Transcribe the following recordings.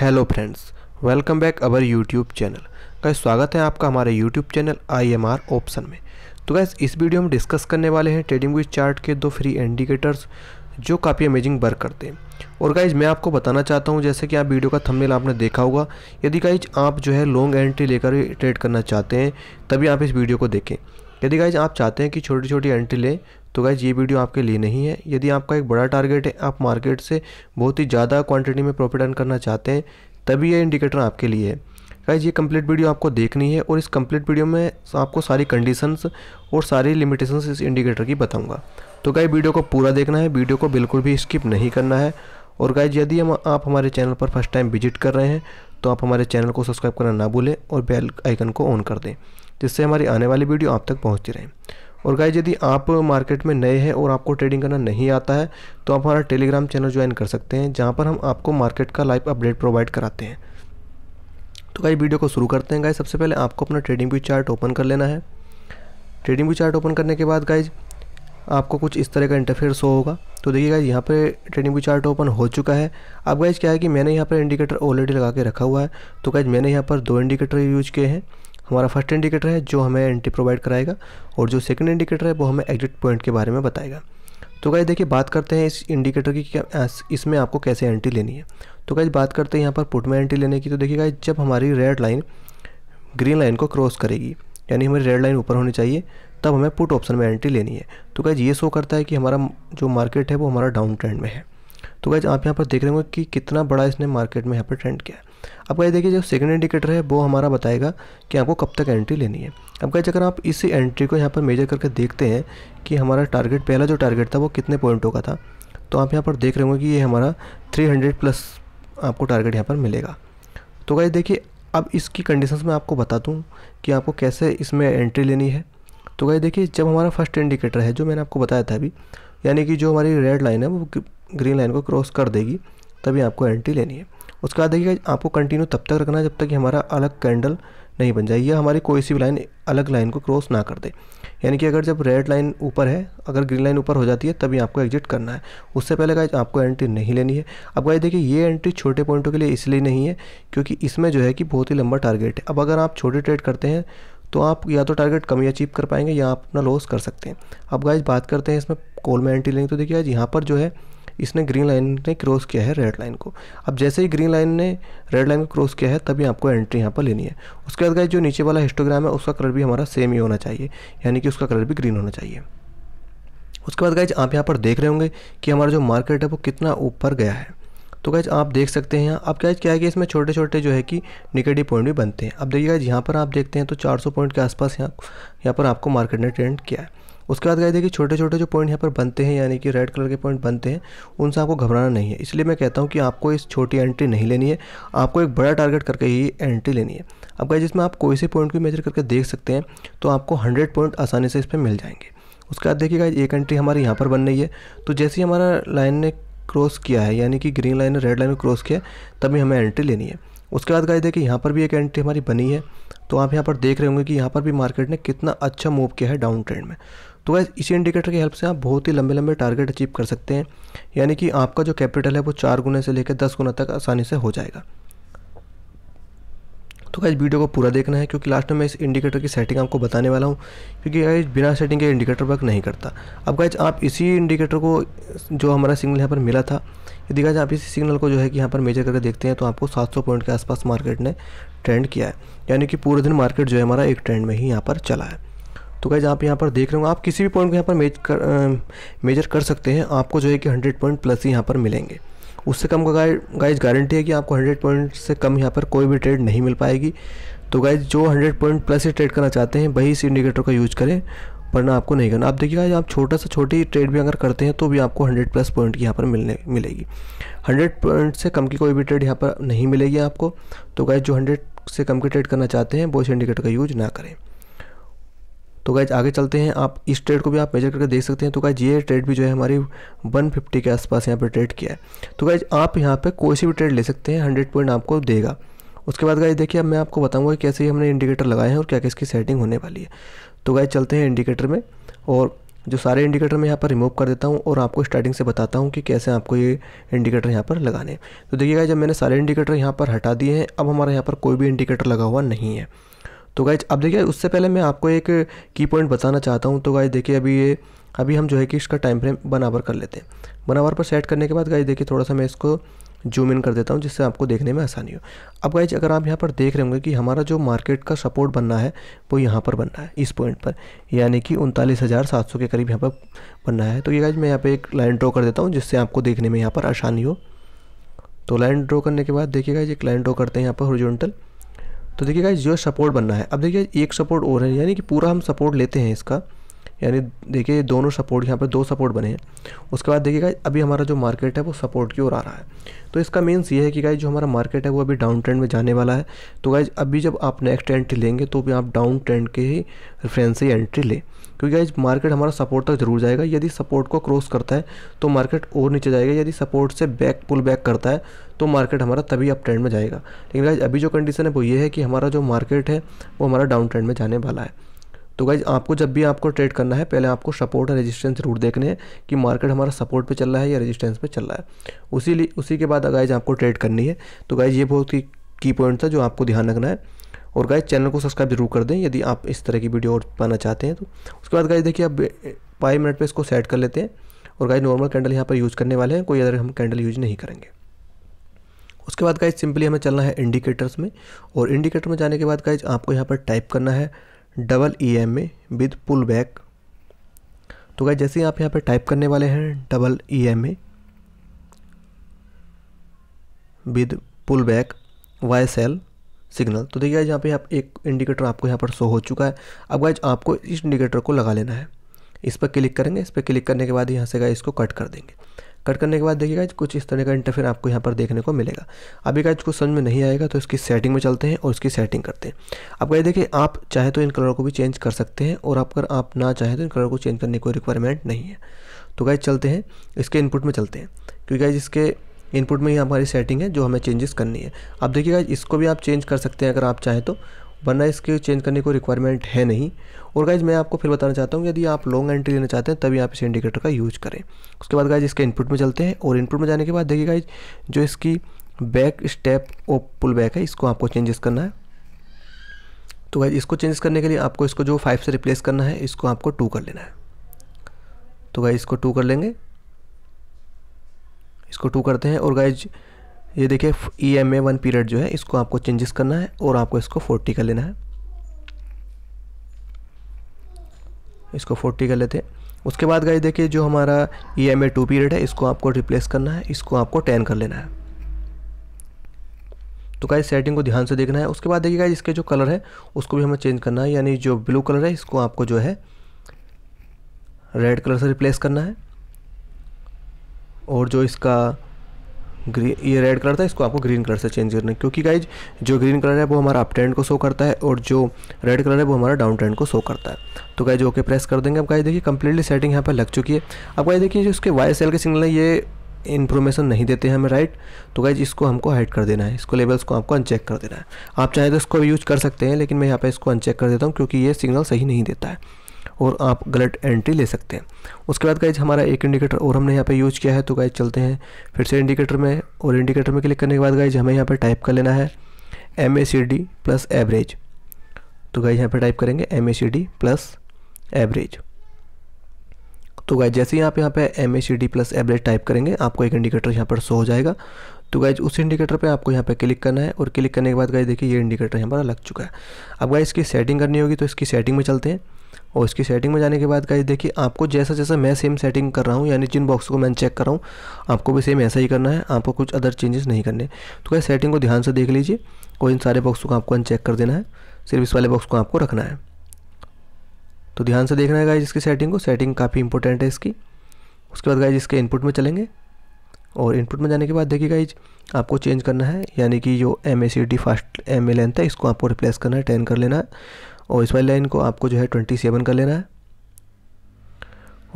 hello friends welcome back our YouTube channel guys स्वागत है आपका हमारे यूट्यूब चैनल आईएमआर ऑप्शन में तो गैस इस वीडियो में डिस्कस करने वाले हैं ट्रेडिंग विज चार्ट के दो फ्री इंडिकेटर्स जो काफ़ी अमेजिंग वर्क करते हैं और गाइज मैं आपको बताना चाहता हूँ जैसे कि आप वीडियो का थंबनेल आपने देखा होगा यदि गाइज आप जो है लॉन्ग एंट्री लेकर ट्रेड करना चाहते हैं तभी आप इस वीडियो को देखें यदि गाइज आप चाहते हैं कि छोटी छोटी एंट्री लें तो गाइज ये वीडियो आपके लिए नहीं है यदि आपका एक बड़ा टारगेट है आप मार्केट से बहुत ही ज़्यादा क्वांटिटी में प्रॉफिट अर्न करना चाहते हैं तभी यह इंडिकेटर आपके लिए है गाइज ये कंप्लीट वीडियो आपको देखनी है और इस कंप्लीट वीडियो में आपको सारी कंडीशंस और सारी लिमिटेशंस इस इंडिकेटर की बताऊंगा तो गाइज वीडियो को पूरा देखना है वीडियो को बिल्कुल भी स्किप नहीं करना है और गाइज यदि हम आप हमारे चैनल पर फर्स्ट टाइम विजिट कर रहे हैं तो आप हमारे चैनल को सब्सक्राइब करना ना भूलें और बेल आइकन को ऑन कर दें जिससे हमारी आने वाली वीडियो आप तक पहुँचती रहें और गाय यदि आप मार्केट में नए हैं और आपको ट्रेडिंग करना नहीं आता है तो आप हमारा टेलीग्राम चैनल ज्वाइन कर सकते हैं जहाँ पर हम आपको मार्केट का लाइव अपडेट प्रोवाइड कराते हैं तो गाय वीडियो को शुरू करते हैं गाय सबसे पहले आपको अपना ट्रेडिंग व्यू चार्ट ओपन कर लेना है ट्रेडिंग व्यू चार्ट ओपन करने के बाद गाइज आपको कुछ इस तरह का इंटरफेयर शो होगा तो देखिए गाइज यहाँ पर ट्रेडिंग व्यू चार्ट ओपन हो चुका है अब गाइज क्या है कि मैंने यहाँ पर इंडिकेटर ऑलरेडी लगा के रखा हुआ है तो गाइज मैंने यहाँ पर दो इंडिकेटर यूज किए हैं हमारा फर्स्ट इंडिकेटर है जो हमें एंट्री प्रोवाइड कराएगा और जो सेकेंड इंडिकेटर है वो हमें एग्जिट पॉइंट के बारे में बताएगा तो गाइज देखिए बात करते हैं इस इंडिकेटर की इसमें आपको कैसे एंट्री लेनी है तो गाइज बात करते हैं यहाँ पर पुट में एंट्री लेने की तो देखिए गाइज जब हमारी रेड लाइन ग्रीन लाइन को क्रॉस करेगी यानी हमारी रेड लाइन ऊपर होनी चाहिए तब हमें पुट ऑप्शन में एंट्री लेनी है तो गाइज ये शो करता है कि हमारा जो मार्केट है वो हमारा डाउन ट्रेंड में है तो गाइज आप यहाँ पर देख रहे होंगे कि कितना बड़ा इसने मार्केट में यहाँ पर ट्रेंड किया है अब कहीं देखिए जो सेकंड इंडिकेटर है वो हमारा बताएगा कि आपको कब तक एंट्री लेनी है अब गाइस अगर आप इसी एंट्री को यहाँ पर मेजर करके देखते हैं कि हमारा टारगेट पहला जो टारगेट था वो कितने पॉइंटों का था तो आप यहाँ पर देख रहे होंगे कि ये हमारा 300 प्लस आपको टारगेट यहाँ पर मिलेगा तो गाइस देखिए अब इसकी कंडीशन में आपको बता दूँ कि आपको कैसे इसमें एंट्री लेनी है तो गाइस देखिए जब हमारा फर्स्ट इंडिकेटर है जो मैंने आपको बताया था अभी यानी कि जो हमारी रेड लाइन है वो ग्रीन लाइन को क्रॉस कर देगी तभी आपको एंट्री लेनी है उसके बाद देखिए आपको कंटिन्यू तब तक रखना है जब तक कि हमारा अलग कैंडल नहीं बन जाए या हमारी कोई सी भी लाइन अलग लाइन को क्रॉस ना कर दे यानी कि अगर जब रेड लाइन ऊपर है अगर ग्रीन लाइन ऊपर हो जाती है तभी आपको एग्जिट करना है उससे पहले का आपको एंट्री नहीं लेनी है अब गाइज देखिए ये एंट्री छोटे पॉइंटों के लिए इसलिए नहीं है क्योंकि इसमें जो है कि बहुत ही लंबा टारगेट है अब अगर आप छोटे ट्रेड करते हैं तो आप या तो टारगेट कम ही अचीव कर पाएंगे या आप अपना लॉस कर सकते हैं अब गाइज बात करते हैं इसमें कॉल में एंट्री लेंगे तो देखिए आज यहाँ पर जो है इसने ग्रीन लाइन ने क्रॉस किया है रेड लाइन को अब जैसे ही ग्रीन लाइन ने रेड लाइन को क्रॉस किया है तभी आपको एंट्री यहाँ पर लेनी है उसके बाद गाइज जो नीचे वाला हिस्टोग्राम है उसका कलर भी हमारा सेम ही होना चाहिए यानी कि उसका कलर भी ग्रीन होना चाहिए उसके बाद गाइज आप यहाँ पर देख रहे होंगे कि हमारा जो मार्केट है वो कितना ऊपर गया है तो गाइज आप देख सकते हैं अब गैज क्या है कि इसमें छोटे छोटे जो है कि निगेटिव पॉइंट भी बनते हैं अब देखिए गैज यहाँ पर आप देखते हैं तो 400 पॉइंट के आसपास यहाँ यहाँ पर आपको मार्केट ने ट्रेंड किया है उसके बाद गए देखिए छोटे छोटे जो पॉइंट यहाँ पर बनते हैं यानी कि रेड कलर के पॉइंट बनते हैं उनसे आपको घबराना नहीं है इसलिए मैं कहता हूँ कि आपको इस छोटी एंट्री नहीं लेनी है आपको एक बड़ा टारगेट करके ही एंट्री लेनी है अब गए जिसमें आप कोई से पॉइंट को मेजर करके देख सकते हैं तो आपको हंड्रेड पॉइंट आसानी से इस पर मिल जाएंगे उसके बाद देखिएगा एक एंट्री हमारे यहाँ पर बन रही है तो जैसे ही हमारा लाइन ने क्रॉस किया है यानी कि ग्रीन लाइन ने रेड लाइन में क्रॉस किया तभी हमें एंट्री लेनी है उसके बाद गाइस देखिए यहाँ पर भी एक एंट्री हमारी बनी है तो आप यहाँ पर देख रहे होंगे कि यहाँ पर भी मार्केट ने कितना अच्छा मूव किया है डाउन ट्रेंड में तो वैसे इसी इंडिकेटर की हेल्प से आप बहुत ही लंबे लंबे टारगेट अचीव कर सकते हैं यानी कि आपका जो कैपिटल है वो चार गुना से लेकर दस गुना तक आसानी से हो जाएगा तो गाइज वीडियो को पूरा देखना है क्योंकि लास्ट में मैं इस इंडिकेटर की सेटिंग आपको बताने वाला हूँ क्योंकि गाइज बिना सेटिंग के इंडिकेटर वर्क नहीं करता अब गाइज आप इसी इंडिकेटर को जो हमारा सिग्नल यहाँ पर मिला था यदि गाइज आप इसी सिग्नल को जो है कि यहाँ पर मेजर करके देखते हैं तो आपको सात पॉइंट के आसपास मार्केट ने ट्रेंड किया है यानी कि पूरे दिन मार्केट जो है हमारा एक ट्रेंड में ही यहाँ पर चला है तो गाइज आप यहाँ पर देख रहे हो आप किसी भी पॉइंट को यहाँ पर मेज कर, मेजर कर सकते हैं आपको जो है कि हंड्रेड पॉइंट प्लस ही यहाँ पर मिलेंगे उससे कम का गाइज गारंटी है कि आपको हंड्रेड पॉइंट से कम यहाँ पर कोई भी ट्रेड नहीं मिल पाएगी तो गाइज जो हंड्रेड पॉइंट प्लस ही ट्रेड करना चाहते हैं वही इस इंडिकेटर का यूज़ करें वरना आपको नहीं करना आप देखिएगा आप छोटा सा छोटी ट्रेड भी अगर करते हैं तो भी आपको हंड्रेड प्लस पॉइंट की यहाँ पर मिलने मिलेगी हंड्रेड पॉइंट से कम की कोई भी ट्रेड यहाँ पर नहीं मिलेगी आपको तो गाइज जो हंड्रेड से कम की ट्रेड करना चाहते हैं वो इस इंडिकेटर का यूज ना करें तो गाइज आगे चलते हैं आप इस ट्रेड को भी आप मेजर करके देख सकते हैं तो गाइज ये ट्रेड भी जो है हमारी 150 के आसपास यहाँ पर ट्रेड किया है तो गाइज आप यहाँ पर कोई सी भी ट्रेड ले सकते हैं हंड्रेड पॉइंट आपको देगा उसके बाद गाइज देखिए अब मैं आपको बताऊँगा कि कैसे हमने इंडिकेटर लगाए हैं और क्या किसकी सेटिंग होने वाली है तो गाइज चलते हैं इंडिकेटर में और जो सारे इंडिकेटर मैं यहाँ पर रिमूव कर देता हूँ और आपको स्टार्टिंग से बताता हूँ कि कैसे आपको ये इंडिकेटर यहाँ पर लगाने तो देखिएगा जब मैंने सारे इंडिकेटर यहाँ पर हटा दिए हैं अब हमारे यहाँ पर कोई भी इंडिकेटर लगा हुआ नहीं है तो गाइज अब देखिए उससे पहले मैं आपको एक की पॉइंट बताना चाहता हूँ तो गाइज देखिए अभी ये अभी हम जो है कि इसका टाइम फ्रेम बनावर कर लेते हैं बनावर पर सेट करने के बाद गाइज देखिए थोड़ा सा मैं इसको जूम इन कर देता हूँ जिससे आपको देखने में आसानी हो अब गाइज अगर आप यहाँ पर देख रहे होंगे कि हमारा जो मार्केट का सपोर्ट बनना है वो यहाँ पर बनना है इस पॉइंट पर यानी कि उनतालीस हज़ार सात सौ के करीब यहाँ पर बनना है तो ये गाइज मैं यहाँ पर एक लाइन ड्रॉ कर देता हूँ जिससे आपको देखने में यहाँ पर आसानी हो तो लाइन ड्रॉ करने के बाद देखिए गाइज एक लाइन ड्रॉ करते हैं यहाँ पर हॉरिजॉन्टल तो देखिए गाइज जो सपोर्ट बनना है अब देखिए एक सपोर्ट और है यानी कि पूरा हम सपोर्ट लेते हैं इसका यानी देखिए दोनों सपोर्ट यहाँ पर दो सपोर्ट बने हैं उसके बाद देखिएगा अभी हमारा जो मार्केट है वो सपोर्ट की ओर आ रहा है तो इसका मीन्स ये है कि गाई जो हमारा मार्केट है वो अभी डाउन ट्रेंड में जाने वाला है तो गाइज अभी जब आप नेक्स्ट एंट्री लेंगे तो भी आप डाउन ट्रेंड के ही रेफरेंस से एंट्री लें क्योंकि गाई मार्केट हमारा सपोर्ट तक जरूर जाएगा यदि सपोर्ट को क्रॉस करता है तो मार्केट और नीचे जाएगा यदि सपोर्ट से बैक पुल बैक करता है तो मार्केट हमारा तभी अप ट्रेंड में जाएगा लेकिन गाइज अभी जो कंडीशन है वो ये है कि हमारा जो मार्केट है वो हमारा डाउन ट्रेंड में जाने वाला है तो गाइज आपको जब भी आपको ट्रेड करना है पहले आपको सपोर्ट और रेजिस्टेंस रूट देखने हैं कि मार्केट हमारा सपोर्ट पे चल रहा है या रेजिस्टेंस पे चल रहा है उसी लिए उसी के बाद गाइज आपको ट्रेड करनी है तो गाइज ये बहुत ही की पॉइंट था जो आपको ध्यान रखना है और गाइज चैनल को सब्सक्राइब जरूर कर दें यदि आप इस तरह की वीडियो और पाना चाहते हैं तो उसके बाद गाइज देखिए आप फाइव मिनट पर इसको सेट कर लेते हैं और गाइज नॉर्मल कैंडल यहाँ पर यूज़ करने वाले हैं कोई अदर हम कैंडल यूज नहीं करेंगे उसके बाद गाइज सिंपली हमें चलना है इंडिकेटर्स में और इंडिकेटर में जाने के बाद गाइज आपको यहाँ पर टाइप करना है double E M A with pull back तो गाइज जैसे आप यहाँ पर टाइप करने वाले हैं double E M A with pull back buy sell signal तो देखिए यहाँ पे आप एक इंडिकेटर आपको यहाँ पर शो हो चुका है अब गाइज आपको इस इंडिकेटर को लगा लेना है इस पर क्लिक करेंगे इस पर क्लिक करने के बाद यहाँ से गाइज इसको कट कर देंगे कट करने के बाद देखिएगा कुछ इस तरह का इंटरफेयर आपको यहाँ पर देखने को मिलेगा अभी का कुछ समझ में नहीं आएगा तो इसकी सेटिंग में चलते हैं और इसकी सेटिंग करते हैं अब गाइज देखिए आप चाहे तो इन कलर को भी चेंज कर सकते हैं और अगर आप ना चाहें तो इन कलर को चेंज करने की कोई रिक्वायरमेंट नहीं है तो गाइज चलते हैं इसके इनपुट में चलते हैं क्योंकि गाइज इसके इनपुट में ही हमारी सेटिंग है जो हमें चेंजेस करनी है अब देखिएगा इसको भी आप चेंज कर सकते हैं अगर आप चाहें तो वरना इसके चेंज करने को रिक्वायरमेंट है नहीं और गाइज मैं आपको फिर बताना चाहता हूँ यदि आप लॉन्ग एंट्री लेना चाहते हैं तभी आप इस इंडिकेटर का यूज़ करें उसके बाद गाइज इसके इनपुट में चलते हैं और इनपुट में जाने के बाद देखिए गाइज जो इसकी बैक स्टेप और पुल बैक है इसको आपको चेंजेस करना है तो गाइज इसको चेंज करने के लिए आपको इसको जो फाइव से रिप्लेस करना है इसको आपको टू कर लेना है तो गाइज इसको टू कर लेंगे इसको टू करते हैं और गाइज ये देखिए E M A one period जो है इसको आपको चेंजेस करना है और आपको इसको फोर्टी का लेना है इसको फोर्टी का लेते हैं उसके बाद गाइस देखिए जो हमारा E M A two period है इसको आपको रिप्लेस करना है इसको आपको टेन कर लेना है तो गाइस सेटिंग को ध्यान से देखना है उसके बाद देखिए गाइस इसके जो कलर है उसको भी हमें चेंज करना है यानी जो ब्लू कलर है इसको आपको जो है रेड कलर से रिप्लेस करना है और जो इसका ये रेड कलर था इसको आपको ग्रीन कलर से चेंज करना है क्योंकि गाइज जो ग्रीन कलर है वो हमारा अप ट्रेंड को शो करता है और जो रेड कलर है वो हमारा डाउन ट्रेंड को शो करता है तो गाइज ओके प्रेस कर देंगे अब गाइज देखिए कंप्लीटली सेटिंग यहाँ पर लग चुकी है अब गाइज देखिए जो उसके वाई सेल के सिग्नल है ये इन्फॉर्मेशन नहीं देते हैं हमें राइट तो गाइज इसको हमको हाइड कर देना है इसको लेवल्स को आपको अनचेक कर देना है आप चाहें तो इसको यूज कर सकते हैं लेकिन मैं यहाँ पर इसको अनचेक कर देता हूँ क्योंकि ये सिग्नल सही नहीं देता है और आप गलत एंट्री ले सकते हैं उसके बाद गाइज हमारा एक इंडिकेटर और हमने यहाँ पे यूज़ किया है तो गाइज चलते हैं फिर से इंडिकेटर में और इंडिकेटर में क्लिक करने के बाद गाइज हमें यहाँ पर टाइप कर लेना है M A C D plus average तो गाइज यहाँ पर टाइप करेंगे M A C D plus average तो गाइज जैसे ही आप यहाँ पे M A C D plus average type करेंगे आपको एक इंडिकेटर यहाँ पर शो हो जाएगा तो गाइज उस इंडिकेटर पे आपको यहाँ पे क्लिक करना है और क्लिक करने के बाद गाइज देखिए ये इंडिकेटर यहाँ हमारा लग चुका है अब गाइज इसकी सेटिंग करनी होगी तो इसकी सेटिंग में चलते हैं और इसकी सेटिंग में जाने के बाद गाइज देखिए आपको जैसा जैसा मैं सेम सेटिंग कर रहा हूँ यानी जिन बॉक्स को मैं चेक कर रहा हूँ आपको भी सेम ऐसा ही करना है आपको कुछ अदर चेंजेस नहीं करने तो गाइज सेटिंग को ध्यान से देख लीजिए और इन सारे बॉक्स को आपको अनचेक कर देना है सिर्फ इस वाले बॉक्स को आपको रखना है तो ध्यान से देखना है गाइज इसकी सेटिंग को सेटिंग काफ़ी इंपॉर्टेंट है इसकी उसके बाद गाइज इसके इनपुट में चलेंगे और इनपुट में जाने के बाद देखिए गाइज आपको चेंज करना है यानी कि जो M A C D fast M A length है इसको आपको रिप्लेस करना है टेन कर लेना है और इस वाली लाइन को आपको जो है ट्वेंटी सेवन कर लेना है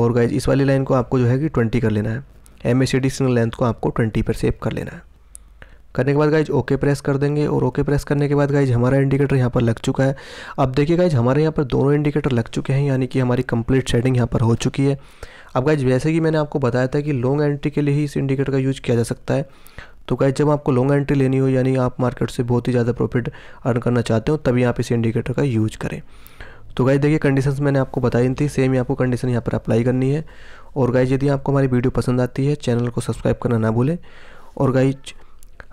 और गाइज इस वाली लाइन को आपको जो है कि ट्वेंटी कर लेना है M A C D signal length को आपको ट्वेंटी पर सेव कर लेना है करने के बाद गाइज ओके प्रेस कर देंगे और ओके प्रेस करने के बाद गाइज हमारा इंडिकेटर यहाँ पर लग चुका है अब देखिए गाइज हमारे यहाँ पर दोनों इंडिकेटर लग चुके हैं यानी कि हमारी कंप्लीट सेटिंग यहाँ पर हो चुकी है अब गाइज वैसे कि मैंने आपको बताया था कि लॉन्ग एंट्री के लिए ही इस इंडिकेटर का यूज़ किया जा सकता है तो गाइज जब आपको लॉन्ग एंट्री लेनी हो यानी आप मार्केट से बहुत ही ज़्यादा प्रॉफिट अर्न करना चाहते हो तभी आप इस इंडिकेटर का यूज करें तो गाइज देखिए कंडीशंस मैंने आपको बताई थी सेम ही आपको कंडीशन यहाँ पर अप्लाई करनी है और गाइज यदि आपको हमारी वीडियो पसंद आती है चैनल को सब्सक्राइब करना ना भूलें और गाइज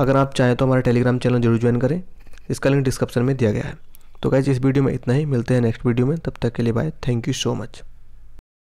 अगर आप चाहें तो हमारा टेलीग्राम चैनल जरूर ज्वाइन करें इसका लिंक डिस्क्रिप्शन में दिया गया है तो गाइज इस वीडियो में इतना ही मिलते हैं नेक्स्ट वीडियो में तब तक के लिए bye thank you so much